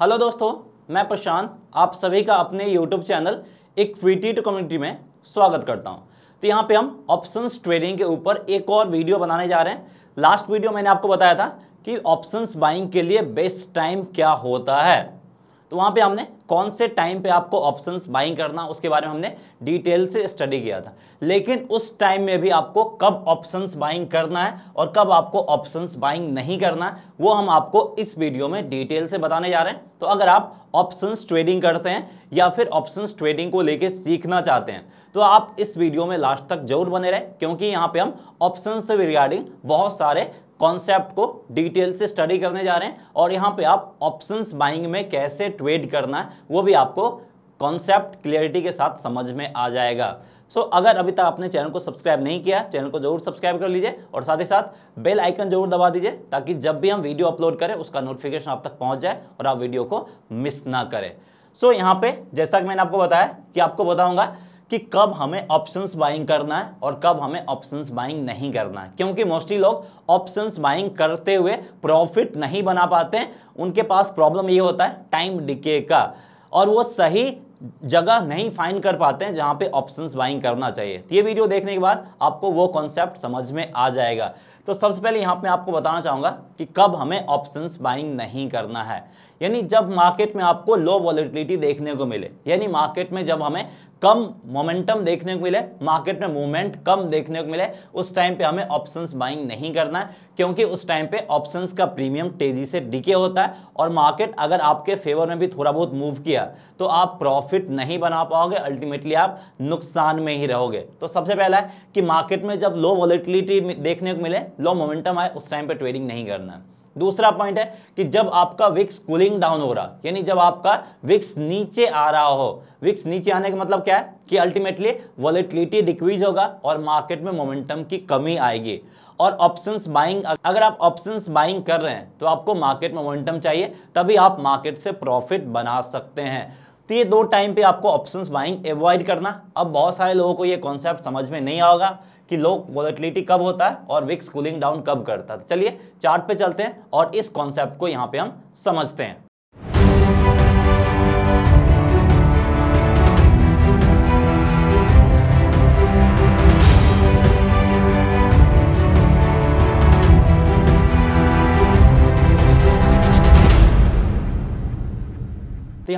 hello दोस्तों मैं प्रशांत आप सभी का अपने YouTube channel Equity to Community में स्वागत करता हूं तो यहाँ पे हम ऑप्शंस ट्रेडिंग के ऊपर एक और वीडियो बनाने जा रहे हैं लास्ट वीडियो मैंने आपको बताया था कि ऑप्शंस बाइंग के लिए बेस्ट टाइम क्या होता है तो वहाँ पे हमने कौन से टाइम पे आपको ऑप्शंस बाइंग करना उसके बारे में हमने डिटेल से स्टडी किया था लेकिन उस टाइम में भी आपको कब ऑप्शंस बाइंग करना है और कब आपको ऑप्शंस बाइंग नहीं करना है वो हम आपको इस वीडियो में डिटेल से बताने जा रहे हैं तो अगर आप ऑप्शंस ट्रेडिंग करते हैं या फिर ऑप्शंस ट्रेडिंग को लेकर सीखना चाहते हैं तो आप इस वीडियो में लास्ट तक जरूर बने रहें क्योंकि यहाँ पर हम ऑप्शन से रिगार्डिंग बहुत सारे कॉन्सेप्ट को डिटेल से स्टडी करने जा रहे हैं और यहाँ पे आप ऑप्शंस बाइंग में कैसे ट्रेड करना है वो भी आपको कॉन्सेप्ट क्लियरिटी के साथ समझ में आ जाएगा सो so, अगर अभी तक आपने चैनल को सब्सक्राइब नहीं किया चैनल को जरूर सब्सक्राइब कर लीजिए और साथ ही साथ बेल आइकन जरूर दबा दीजिए ताकि जब भी हम वीडियो अपलोड करें उसका नोटिफिकेशन आप तक पहुंच जाए और आप वीडियो को मिस ना करें सो so, यहाँ पे जैसा कि मैंने आपको बताया कि आपको बताऊंगा कि कब हमें ऑप्शंस बाइंग करना है और कब हमें ऑप्शंस बाइंग नहीं करना है क्योंकि मोस्टली लोग ऑप्शंस बाइंग करते हुए प्रॉफिट नहीं बना पाते उनके पास प्रॉब्लम ये होता है टाइम डिके का और वो सही जगह नहीं फाइंड कर पाते हैं जहां पे ऑप्शंस बाइंग करना चाहिए तो ये वीडियो देखने के बाद आपको वो कॉन्सेप्ट समझ में आ जाएगा तो सबसे पहले यहां पे आपको बताना चाहूंगा कि कब हमें ऑप्शंस बाइंग नहीं करना है यानी जब मार्केट में आपको लो वॉलिटिलिटी देखने को मिले यानी मार्केट में जब हमें कम मोमेंटम देखने को मिले मार्केट में मूवमेंट कम देखने को मिले उस टाइम पे हमें ऑप्शंस बाइंग नहीं करना है क्योंकि उस टाइम पे ऑप्शंस का प्रीमियम तेज़ी से डिके होता है और मार्केट अगर आपके फेवर में भी थोड़ा बहुत मूव किया तो आप प्रॉफिट प्रॉफिट नहीं बना पाओगे अल्टीमेटली आप नुकसान में ही रहोगे तो सबसे पहला है कि मार्केट में जब लो वॉलिटिलिटी देखने को मिले लो मोमेंटम आए उस टाइम पर ट्रेडिंग नहीं करना है दूसरा पॉइंट है कि जब आपका विक्स कूलिंग डाउन हो रहा यानी जब आपका विक्स नीचे आ रहा हो विक्स नीचे आने का मतलब क्या है कि अल्टीमेटली वॉलिटिलिटी डिक्रीज होगा और मार्केट में मोमेंटम की कमी आएगी और ऑप्शंस बाइंग अगर आप ऑप्शंस बाइंग कर रहे हैं तो आपको मार्केट में मोमेंटम चाहिए तभी आप मार्केट से प्रॉफिट बना सकते हैं तो ये दो टाइम पे आपको ऑप्शंस बाइंग एवॉइड करना अब बहुत सारे लोगों को ये कॉन्सेप्ट समझ में नहीं आओगा कि लो वोलेटिलिटी कब होता है और विक्स कूलिंग डाउन कब करता है तो चलिए चार्ट पे चलते हैं और इस कॉन्सेप्ट को यहाँ पे हम समझते हैं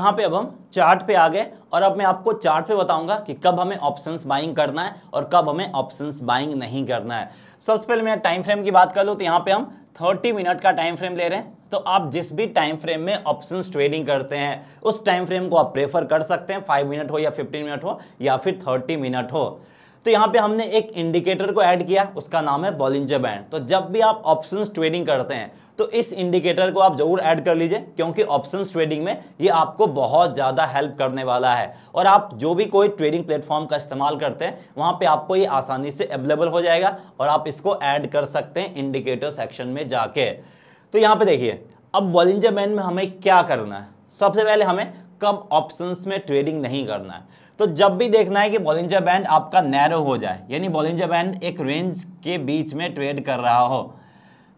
यहाँ पे अब हम चार्ट पे आ गए और अब मैं आपको चार्ट पे बताऊंगा कि कब हमें ऑप्शंस बाइंग करना है और कब हमें ऑप्शंस बाइंग नहीं करना है सबसे पहले मैं टाइम फ्रेम की बात कर लूँ तो यहाँ पे हम 30 मिनट का टाइम फ्रेम ले रहे हैं तो आप जिस भी टाइम फ्रेम में ऑप्शन ट्रेडिंग करते हैं उस टाइम फ्रेम को आप प्रेफर कर सकते हैं फाइव मिनट हो या फिफ्टीन मिनट हो या फिर थर्टी मिनट हो तो यहाँ पे हमने एक इंडिकेटर को ऐड किया उसका नाम है बॉलिंजर बैंड तो जब भी आप ऑप्शन ट्रेडिंग करते हैं तो इस इंडिकेटर को आप जरूर ऐड कर लीजिए क्योंकि ऑप्शंस ट्रेडिंग में ये आपको बहुत ज़्यादा हेल्प करने वाला है और आप जो भी कोई ट्रेडिंग प्लेटफॉर्म का इस्तेमाल करते हैं वहाँ पे आपको ये आसानी से अवेलेबल हो जाएगा और आप इसको ऐड कर सकते हैं इंडिकेटर सेक्शन में जाके तो यहाँ पर देखिए अब बॉलिंजर बैंड में हमें क्या करना है सबसे पहले हमें कब ऑप्शंस में ट्रेडिंग नहीं करना है तो जब भी देखना है कि बॉलिंजर बैंड आपका नैरो हो जाए यानी बॉलिंजर बैंड एक रेंज के बीच में ट्रेड कर रहा हो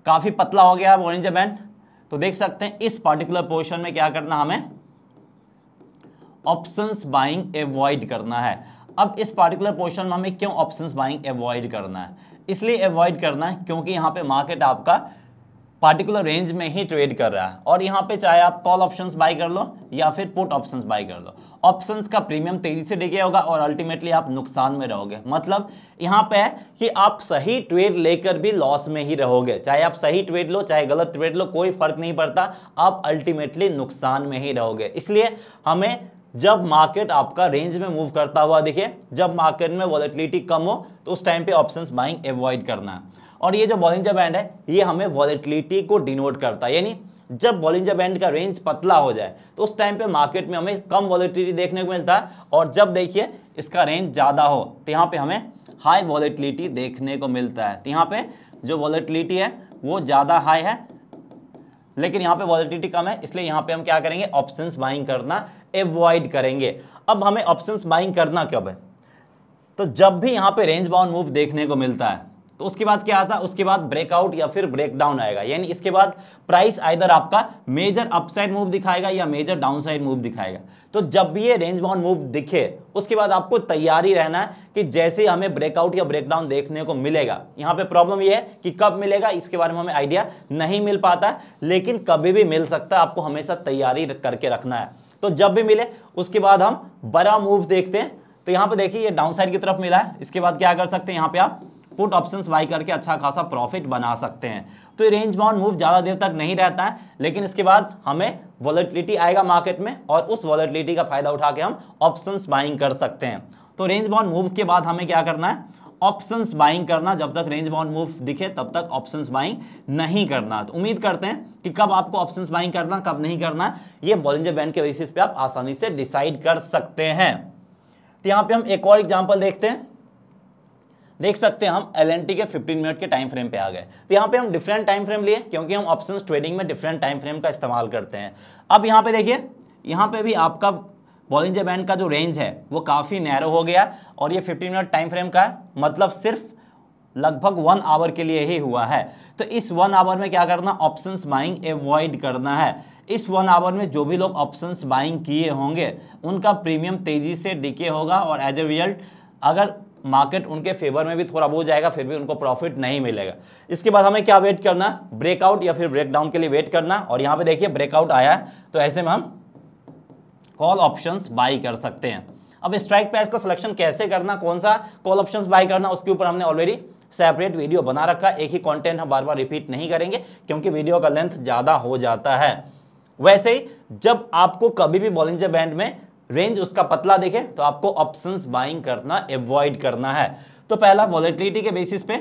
काफ़ी पतला हो गया है बॉलिंजर बैंड तो देख सकते हैं इस पर्टिकुलर पोर्शन में क्या करना हमें ऑप्शंस बाइंग एवॉइड करना है अब इस पार्टिकुलर पोर्शन में हमें क्यों ऑप्शंस बाइंग एवॉइड करना है इसलिए एवॉइड करना है क्योंकि यहाँ पे मार्केट आपका पार्टिकुलर रेंज में ही ट्रेड कर रहा है और यहाँ पे चाहे आप कॉल ऑप्शंस बाई कर लो या फिर पुट ऑप्शंस बाई कर लो ऑप्शंस का प्रीमियम तेजी से डिगे होगा और अल्टीमेटली आप नुकसान में रहोगे मतलब यहाँ पे है कि आप सही ट्रेड लेकर भी लॉस में ही रहोगे चाहे आप सही ट्रेड लो चाहे गलत ट्रेड लो कोई फर्क नहीं पड़ता आप अल्टीमेटली नुकसान में ही रहोगे इसलिए हमें जब मार्केट आपका रेंज में मूव करता हुआ दिखे जब मार्केट में वॉलेटिलिटी कम हो तो उस टाइम पे ऑप्शंस बाइंग एवॉइड करना है और ये जो बॉलिंजर बैंड है ये हमें वॉलिटिलिटी को डिनोट करता है यानी जब बॉलिंजर बैंड का रेंज पतला हो जाए तो उस टाइम पे मार्केट में हमें कम वॉलिटिलिटी देखने को मिलता है और जब देखिए इसका रेंज ज़्यादा हो तो यहाँ पे हमें हाई वॉलिटिलिटी देखने को मिलता है तो यहाँ पे जो वॉलिटिलिटी है वो ज़्यादा हाई है लेकिन यहाँ पे वॉलिटिलिटी कम है इसलिए यहाँ पे हम क्या करेंगे ऑप्शन बाइंग करना एवॉइड करेंगे अब हमें ऑप्शन बाइंग करना कब है तो जब भी यहाँ पे रेंज बाउंड मूव देखने को मिलता है तो उसके बाद क्या आता उसके बाद ब्रेकआउट या फिर ब्रेकडाउन आएगा यानी इसके बाद प्राइस आइदर आपका मेजर अपसाइड मूव दिखाएगा या मेजर डाउनसाइड मूव दिखाएगा तो जब भी ये रेंज बाउंड मूव दिखे उसके बाद आपको तैयारी रहना है कि जैसे हमें ब्रेकआउट या ब्रेकडाउन देखने को मिलेगा यहाँ पे प्रॉब्लम ये है कि कब मिलेगा इसके बारे में हमें आइडिया नहीं मिल पाता लेकिन कभी भी मिल सकता है आपको हमेशा तैयारी करके रखना है तो जब भी मिले उसके बाद हम बड़ा मूव देखते हैं तो यहाँ पर देखिए ये डाउनसाइड की तरफ मिला है इसके बाद क्या कर सकते हैं यहाँ पर आप पुट ऑप्शंस बाई करके अच्छा खासा प्रॉफिट बना सकते हैं तो ये रेंज बाउंड मूव ज़्यादा देर तक नहीं रहता है लेकिन इसके बाद हमें वॉलेटिलिटी आएगा मार्केट में और उस वॉलेटिलिटी का फायदा उठा के हम ऑप्शंस बाइंग कर सकते हैं तो रेंज बाउंड मूव के बाद हमें क्या करना है ऑप्शंस बाइंग करना जब तक रेंज बाउंड मूव दिखे तब तक ऑप्शंस बाइंग नहीं करना तो उम्मीद करते हैं कि कब आपको ऑप्शंस बाइंग करना कब नहीं करना ये बॉलिंजर बैंड के बेसिस पे आप आसानी से डिसाइड कर सकते हैं तो यहाँ पे हम एक और एग्जांपल देखते हैं देख सकते हैं हम एल के 15 मिनट के टाइम फ्रेम पे आ गए तो यहाँ पे हम डिफरेंट टाइम फ्रेम लिए क्योंकि हम ऑप्शन ट्रेडिंग में डिफरेंट टाइम फ्रेम का इस्तेमाल करते हैं अब यहाँ पे देखिए यहाँ पे भी आपका बॉलिंजर बैंड का जो रेंज है वो काफ़ी नैरो हो गया और ये फिफ्टीन मिनट टाइम फ्रेम का है मतलब सिर्फ लगभग वन आवर के लिए ही हुआ है तो इस वन आवर में क्या करना ऑप्शन बाइंग एवॉइड करना है इस वन आवर में जो भी लोग ऑप्शन बाइंग किए होंगे उनका प्रीमियम तेज़ी से डिके होगा और एज ए रिजल्ट अगर मार्केट उनके फेवर में भी थोड़ा बहुत जाएगा फिर भी उनको प्रॉफिट नहीं मिलेगा इसके बाद हमें क्या वेट करना ब्रेकआउट या फिर ब्रेकडाउन के लिए वेट करना और यहाँ पे देखिए ब्रेकआउट आया तो ऐसे में हम कॉल ऑप्शंस बाई कर सकते हैं अब स्ट्राइक प्राइस का सिलेक्शन कैसे करना कौन सा कॉल ऑप्शंस बाई करना उसके ऊपर हमने ऑलरेडी सेपरेट वीडियो बना रखा एक ही कंटेंट हम बार बार रिपीट नहीं करेंगे क्योंकि वीडियो का लेंथ ज़्यादा हो जाता है वैसे ही जब आपको कभी भी बॉलिंजर बैंड में रेंज उसका पतला देखे तो आपको ऑप्शन बाइंग करना एवॉइड करना है तो पहला वॉलेटिलिटी के बेसिस पे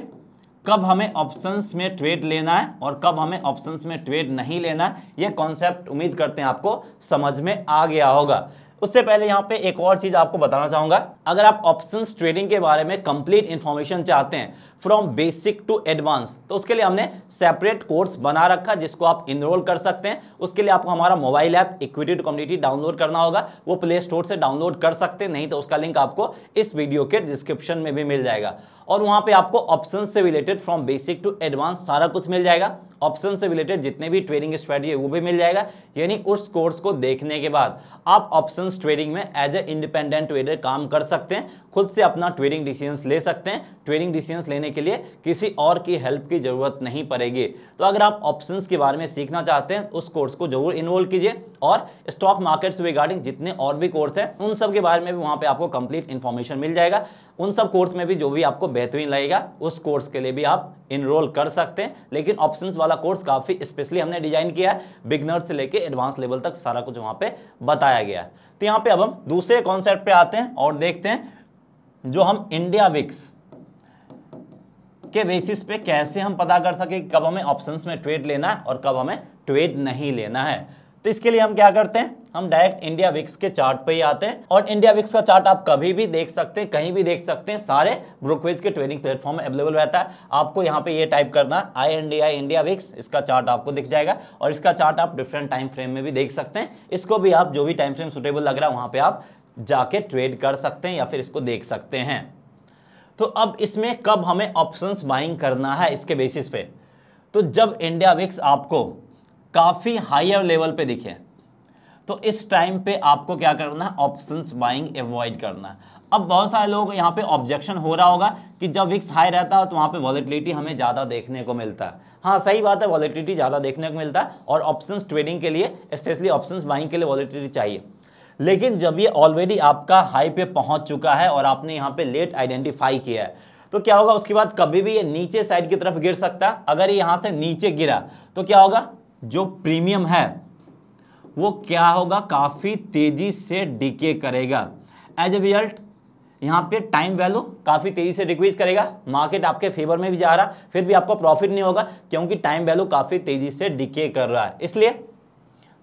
कब हमें ऑप्शंस में ट्रेड लेना है और कब हमें ऑप्शंस में ट्रेड नहीं लेना है ये कॉन्सेप्ट उम्मीद करते हैं आपको समझ में आ गया होगा उससे पहले यहाँ पे एक और चीज़ आपको बताना चाहूंगा अगर आप ऑप्शन ट्रेडिंग के बारे में कंप्लीट इन्फॉर्मेशन चाहते हैं फ्रॉम बेसिक टू एडवांस तो उसके लिए हमने सेपरेट कोर्स बना रखा जिसको आप इनरोल कर सकते हैं उसके लिए आपको हमारा mobile app Equity to Community download करना होगा वो प्ले स्टोर से डाउनलोड कर सकते हैं नहीं तो उसका लिंक आपको इस वीडियो के डिस्क्रिप्शन में भी मिल जाएगा और वहां पे आपको ऑप्शन से related from basic to advance सारा कुछ मिल जाएगा ऑप्शन से रिलेटेड जितने भी ट्रेडिंग स्ट्रेटी है वो भी मिल जाएगा यानी उस कोर्स को देखने के बाद आप ऑप्शन ट्रेडिंग में एज ए इंडिपेंडेंट ट्रेडर काम कर सकते हैं खुद से अपना ट्रेडिंग डिसीजंस ले सकते हैं ट्रेडिंग डिसीजंस लेने के लिए किसी और की हेल्प की ज़रूरत नहीं पड़ेगी तो अगर आप ऑप्शन के बारे में सीखना चाहते हैं उस कोर्स को जरूर इन्वॉल्व कीजिए और स्टॉक मार्केट से रिगार्डिंग जितने और भी कोर्स हैं उन सब के बारे में भी वहाँ पर आपको कंप्लीट इन्फॉर्मेशन मिल जाएगा उन सब कोर्स में भी जो भी आपको बेहतरीन लगेगा उस कोर्स के लिए भी आप इनरोल कर सकते हैं लेकिन ऑप्शंस वाला कोर्स काफ़ी स्पेशली हमने डिजाइन किया है बिगनर से लेके एडवांस लेवल तक सारा कुछ वहां पे बताया गया है तो यहां पे अब हम दूसरे कॉन्सेप्ट पे आते हैं और देखते हैं जो हम इंडिया विक्स के बेसिस पे कैसे हम पता कर सके कब हमें ऑप्शंस में ट्रेड लेना है और कब हमें ट्रेड नहीं लेना है तो इसके लिए हम क्या करते हैं हम डायरेक्ट इंडिया विक्स के चार्ट पे ही आते हैं और इंडिया विक्स का चार्ट आप कभी भी देख सकते हैं कहीं भी देख सकते हैं सारे ब्रोकरेज के ट्रेडिंग प्लेटफॉर्म अवेलेबल रहता है आपको यहाँ पे ये टाइप करना है I N D I India VIX इसका चार्ट आपको दिख जाएगा और इसका चार्ट आप डिफरेंट टाइम फ्रेम में भी देख सकते हैं इसको भी आप जो भी टाइम फ्रेम सुटेबल लग रहा है वहाँ पर आप जाके ट्रेड कर सकते हैं या फिर इसको देख सकते हैं तो अब इसमें कब हमें ऑप्शन बाइंग करना है इसके बेसिस पे तो जब इंडिया विक्स आपको काफ़ी हायर लेवल पे दिखे तो इस टाइम पे आपको क्या करना है ऑप्शंस बाइंग एवॉइड करना है अब बहुत सारे लोग यहाँ पे ऑब्जेक्शन हो रहा होगा कि जब विक्स हाई रहता है तो वहाँ पे वॉलिटिलिटी हमें ज़्यादा देखने को मिलता है हाँ सही बात है वॉलिटिलिटी ज़्यादा देखने को मिलता है और ऑप्शंस ट्रेडिंग के लिए स्पेशली ऑप्शंस बाइंग के लिए वॉलिटिलिटी चाहिए लेकिन जब ये ऑलरेडी आपका हाई पे पहुँच चुका है और आपने यहाँ पर लेट आइडेंटिफाई किया है तो क्या होगा उसके बाद कभी भी ये नीचे साइड की तरफ गिर सकता है अगर ये यहाँ से नीचे गिरा तो क्या होगा जो प्रीमियम है वो क्या होगा काफ़ी तेज़ी से डिके करेगा एज ए रिजल्ट यहाँ पे टाइम वैल्यू काफ़ी तेज़ी से डिक्रीज करेगा मार्केट आपके फेवर में भी जा रहा फिर भी आपको प्रॉफिट नहीं होगा क्योंकि टाइम वैल्यू काफ़ी तेज़ी से डिके कर रहा है इसलिए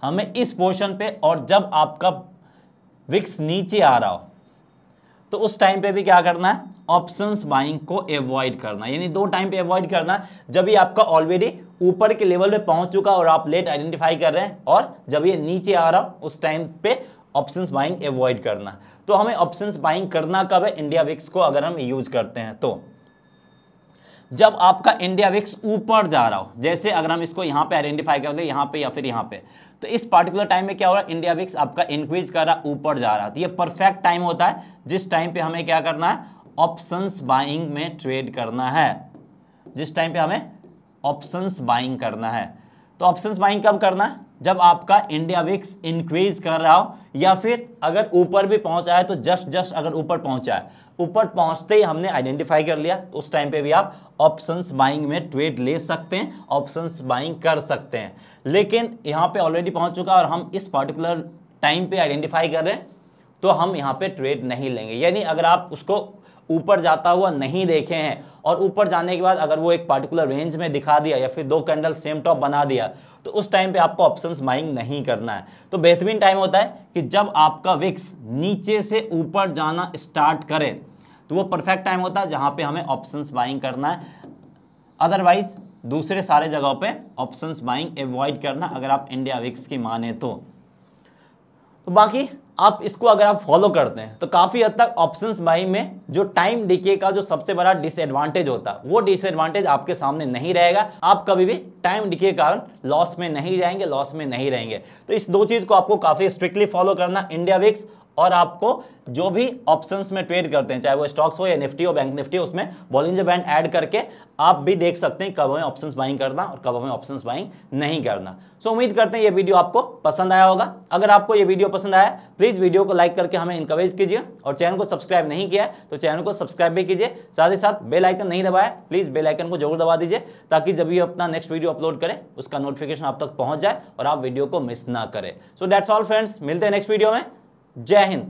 हमें इस पोर्शन पे और जब आपका विक्स नीचे आ रहा हो तो उस टाइम पे भी क्या करना है ऑप्शंस बाइंग को एवॉइड करना यानी दो टाइम पे अवॉइड करना है जब भी आपका ऑलरेडी ऊपर के लेवल पे पहुंच चुका और आप लेट आइडेंटिफाई कर रहे हैं और जब ये नीचे आ रहा उस टाइम पे ऑप्शन बाइंग अवॉइड करना तो हमें ऑप्शन बाइंग करना कब है इंडिया विक्स को अगर हम यूज करते हैं तो जब आपका इंडिया विक्स ऊपर जा रहा हो जैसे अगर हम इसको यहाँ पे आइडेंटिफाई करते हैं यहाँ पे या फिर यहाँ पे तो इस पार्टिकुलर टाइम में क्या हो रहा है इंडिया विक्स आपका इंक्रीज कर रहा ऊपर जा रहा तो ये परफेक्ट टाइम होता है जिस टाइम पे हमें क्या करना है ऑप्शंस बाइंग में ट्रेड करना है जिस टाइम पे हमें ऑप्शंस बाइंग करना है तो ऑप्शंस बाइंग कब करना है जब आपका इंडिया विक्स इंक्रीज कर रहा हो या फिर अगर ऊपर भी पहुंचा है तो जस्ट जस्ट अगर ऊपर पहुंचा है ऊपर पहुंचते ही हमने आइडेंटिफाई कर लिया तो उस टाइम पे भी आप ऑप्शंस बाइंग में ट्रेड ले सकते हैं ऑप्शंस बाइंग कर सकते हैं लेकिन यहां पे ऑलरेडी पहुंच चुका और हम इस पर्टिकुलर टाइम पे आइडेंटिफाई कर रहे हैं तो हम यहाँ पे ट्रेड नहीं लेंगे यानी अगर आप उसको ऊपर जाता हुआ नहीं देखे हैं और ऊपर जाने के बाद अगर वो एक पार्टिकुलर रेंज में दिखा दिया या फिर दो कैंडल सेम टॉप बना दिया तो उस टाइम पे आपको ऑप्शंस माइंग नहीं करना है तो बेहतरीन टाइम होता है कि जब आपका विक्स नीचे से ऊपर जाना स्टार्ट करे तो वो परफेक्ट टाइम होता है जहाँ पर हमें ऑप्शन बाइंग करना है अदरवाइज दूसरे सारे जगहों पर ऑप्शन बाइंग एवॉइड करना अगर आप इंडिया विक्स की माने तो, तो बाकी आप इसको अगर आप फॉलो करते हैं तो काफ़ी हद तक ऑप्शंस बाई में जो टाइम डिके का जो सबसे बड़ा डिसएडवांटेज होता है वो डिसएडवांटेज आपके सामने नहीं रहेगा आप कभी भी टाइम डिके के कारण लॉस में नहीं जाएंगे लॉस में नहीं रहेंगे तो इस दो चीज़ को आपको काफ़ी स्ट्रिक्टली फॉलो करना इंडिया विक्स और आपको जो भी ऑप्शंस में ट्रेड करते हैं चाहे वो स्टॉक्स हो या निफ्टी हो बैंक निफ्टी हो उसमें बॉलिंजर बैंड ऐड करके आप भी देख सकते हैं कब हमें ऑप्शंस बाइंग करना और कब हमें ऑप्शंस बाइंग नहीं करना सो so, उम्मीद करते हैं ये वीडियो आपको पसंद आया होगा अगर आपको ये वीडियो पसंद आया प्लीज़ वीडियो को लाइक करके हमें इंकरेज कीजिए और चैनल को सब्सक्राइब नहीं किया तो चैनल को सब्सक्राइब भी कीजिए साथ ही साथ बेल आइकन नहीं दबाया प्लीज़ बेल आइकन को जरूर दबा दीजिए ताकि जब भी अपना नेक्स्ट वीडियो अपलोड करें उसका नोटिफिकेशन आप तक पहुंच जाए और आप वीडियो को मिस ना करें सो डैट्स ऑल फ्रेंड्स मिलते हैं नेक्स्ट वीडियो में जय हिंद